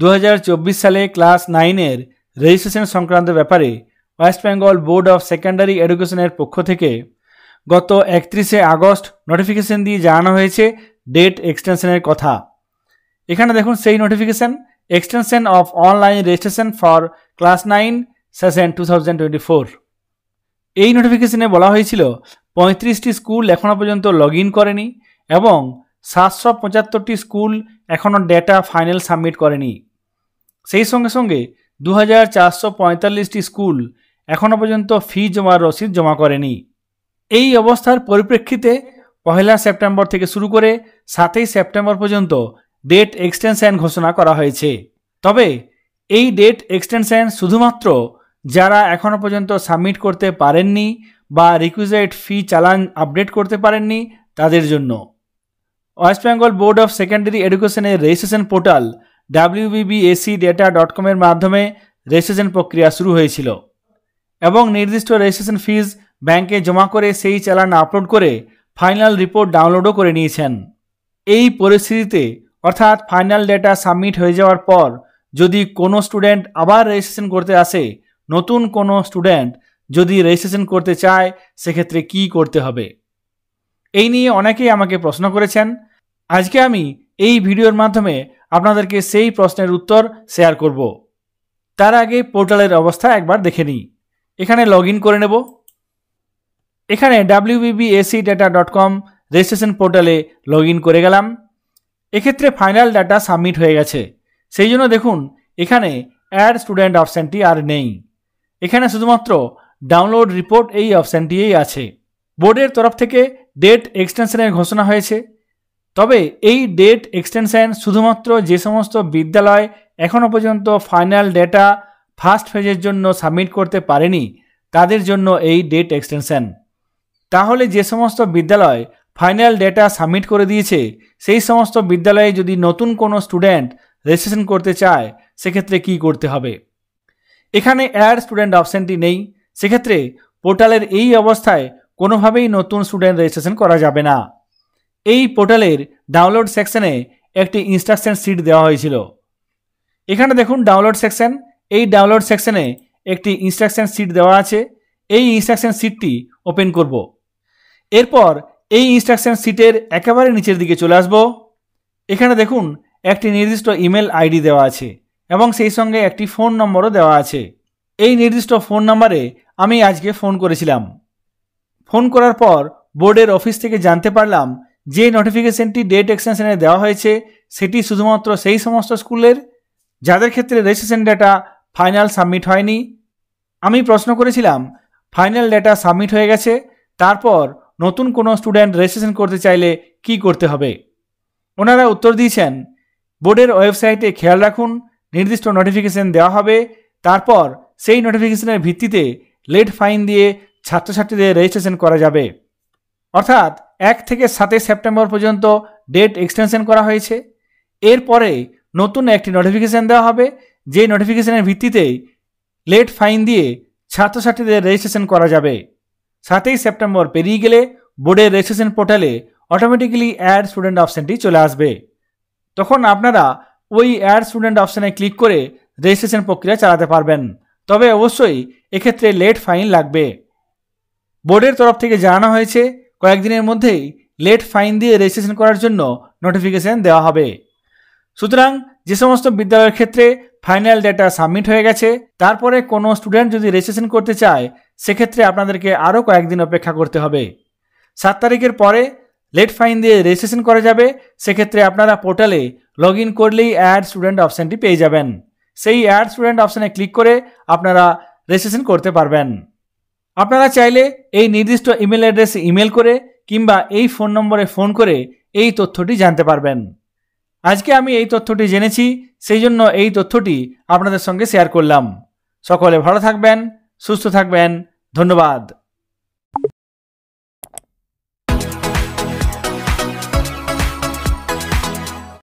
দু সালে ক্লাস নাইনের রেজিস্ট্রেশন সংক্রান্ত ব্যাপারে West Bengal board of secondary এডুকেশনের পক্ষ থেকে গত একত্রিশে আগস্ট নোটিফিকেশন দিয়ে জানানো হয়েছে ডেট এক্সটেনশনের কথা এখানে দেখুন সেই notification extension of online registration for class nine session two এই নোটিফিকেশনে বলা হয়েছিল পঁয়ত্রিশটি স্কুল এখনও পর্যন্ত লগ করেনি এবং সাতশো পঁচাত্তরটি স্কুল এখনও ডেটা ফাইনাল সাবমিট করেনি সেই সঙ্গে সঙ্গে দু হাজার স্কুল এখনও পর্যন্ত ফি জমার রসিদ জমা করেনি এই অবস্থার পরিপ্রেক্ষিতে পহেলা সেপ্টেম্বর থেকে শুরু করে সাতই সেপ্টেম্বর পর্যন্ত ডেট এক্সটেনশন ঘোষণা করা হয়েছে তবে এই ডেট এক্সটেনশন শুধুমাত্র যারা এখনও পর্যন্ত সাবমিট করতে পারেননি বা রিকুইজাইট ফি চালান আপডেট করতে পারেননি তাদের জন্য West Bengal board of secondary এডুকেশনের registration portal WBBSE data dot কমের মাধ্যমে রেজিস্ট্রেশন প্রক্রিয়া শুরু হয়েছিল এবং নির্দিষ্ট রেজিস্ট্রেশন ফিজ ব্যাংকে জমা করে সেই চালান আপলোড করে ফাইনাল রিপোর্ট ডাউনলোডও করে নিয়েছেন এই পরিস্থিতিতে অর্থাৎ ফাইনাল ডেটা সাবমিট হয়ে যাওয়ার পর যদি কোনো স্টুডেন্ট আবার রেজিস্ট্রেশন করতে আসে নতুন কোনো স্টুডেন্ট যদি রেজিস্ট্রেশন করতে চায় সেক্ষেত্রে কি করতে হবে এই নিয়ে অনেকেই আমাকে প্রশ্ন করেছেন আজকে আমি এই ভিডিওর মাধ্যমে আপনাদেরকে সেই প্রশ্নের উত্তর শেয়ার করব তার আগে পোর্টালের অবস্থা একবার দেখে নিই এখানে লগ করে নেব এখানে WBBSE data dot com registration পোর্টালে লগ করে গেলাম এক্ষেত্রে ফাইনাল ডাটা সাবমিট হয়ে গেছে সেই জন্য দেখুন এখানে অ্যাড স্টুডেন্ট অপশানটি আর নেই এখানে শুধুমাত্র ডাউনলোড রিপোর্ট এই অপশানটিই আছে বোর্ডের তরফ থেকে ডেট এক্সটেনশনের ঘোষণা হয়েছে তবে এই ডেট এক্সটেনশন শুধুমাত্র যে সমস্ত বিদ্যালয় এখনও পর্যন্ত ফাইনাল ডেটা ফার্স্ট ফেজের জন্য সাবমিট করতে পারেনি তাদের জন্য এই ডেট এক্সটেনশন তাহলে যে সমস্ত বিদ্যালয় ফাইনাল ডেটা সাবমিট করে দিয়েছে সেই সমস্ত বিদ্যালয়ে যদি নতুন কোনো স্টুডেন্ট রেজিস্ট্রেশন করতে চায় সেক্ষেত্রে কি করতে হবে এখানে অ্যাড স্টুডেন্ট অপশানটি নেই সেক্ষেত্রে পোর্টালের এই অবস্থায় কোনোভাবেই নতুন স্টুডেন্ট রেজিস্ট্রেশন করা যাবে না এই পোর্টালের ডাউনলোড সেকশনে একটি ইনস্ট্রাকশন সিট দেওয়া হয়েছিল এখানে দেখুন ডাউনলোড সেকশন এই ডাউনলোড সেকশনে একটি ইনস্ট্রাকশন সিট দেওয়া আছে এই ইনস্ট্রাকশন সিটটি ওপেন করব এরপর এই ইনস্ট্রাকশন সিটের একেবারে নিচের দিকে চলে আসব এখানে দেখুন একটি নির্দিষ্ট ইমেল আইডি দেওয়া আছে এবং সেই সঙ্গে একটি ফোন নম্বরও দেওয়া আছে এই নির্দিষ্ট ফোন নম্বরে আমি আজকে ফোন করেছিলাম ফোন করার পর বোর্ডের অফিস থেকে জানতে পারলাম যে নোটিফিকেশনটি ডেট এক্সটেনশনে দেওয়া হয়েছে সেটি শুধুমাত্র সেই সমস্ত স্কুলের যাদের ক্ষেত্রে রেজিস্ট্রেশন ডেটা ফাইনাল সাবমিট হয়নি আমি প্রশ্ন করেছিলাম ফাইনাল ডেটা সাবমিট হয়ে গেছে তারপর নতুন কোনো স্টুডেন্ট রেজিস্ট্রেশন করতে চাইলে কি করতে হবে ওনারা উত্তর দিয়েছেন বোর্ডের ওয়েবসাইটে খেয়াল রাখুন নির্দিষ্ট নোটিফিকেশন দেওয়া হবে তারপর সেই নোটিফিকেশনের ভিত্তিতে লেট ফাইন দিয়ে ছাত্রছাত্রীদের রেজিস্ট্রেশন করা যাবে অর্থাৎ এক থেকে সাতই সেপ্টেম্বর পর্যন্ত ডেট এক্সটেনশন করা হয়েছে এরপরে নতুন একটি নোটিফিকেশান দেওয়া হবে যে নোটিফিকেশানের ভিত্তিতেই লেট ফাইন দিয়ে ছাত্রছাত্রীদের রেজিস্ট্রেশন করা যাবে সাতই সেপ্টেম্বর পেরিয়ে গেলে বোর্ডের রেজিস্ট্রেশন পোর্টালে অটোমেটিক্যালি অ্যাড স্টুডেন্ট অপশানটি চলে আসবে তখন আপনারা ওই অ্যাড স্টুডেন্ট অপশানে ক্লিক করে রেজিস্ট্রেশন প্রক্রিয়া চালাতে পারবেন তবে অবশ্যই এক্ষেত্রে লেট ফাইন লাগবে বোর্ডের তরফ থেকে জানানো হয়েছে কয়েকদিনের মধ্যেই লেট ফাইন দিয়ে রেজিস্ট্রেশন করার জন্য নোটিফিকেশন দেওয়া হবে সুতরাং যে সমস্ত বিদ্যালয়ের ক্ষেত্রে ফাইনাল ডেটা সাবমিট হয়ে গেছে তারপরে কোনো স্টুডেন্ট যদি রেজিস্ট্রেশন করতে চায় সেক্ষেত্রে আপনাদেরকে আরও কয়েকদিন অপেক্ষা করতে হবে সাত তারিখের পরে লেট ফাইন দিয়ে রেজিস্ট্রেশন করা যাবে সেক্ষেত্রে আপনারা পোর্টালে লগ ইন করলেই অ্যাড স্টুডেন্ট অপশানটি পেয়ে যাবেন সেই অ্যাড স্টুডেন্ট অপশানে ক্লিক করে আপনারা রেজিস্ট্রেশন করতে পারবেন আপনারা চাইলে এই নির্দিষ্ট ইমেল অ্যাড্রেসে ইমেল করে কিংবা এই ফোন নম্বরে ফোন করে এই তথ্যটি জানতে পারবেন আজকে আমি এই তথ্যটি জেনেছি সেই জন্য এই তথ্যটি আপনাদের সঙ্গে শেয়ার করলাম সকলে ভালো থাকবেন সুস্থ থাকবেন ধন্যবাদ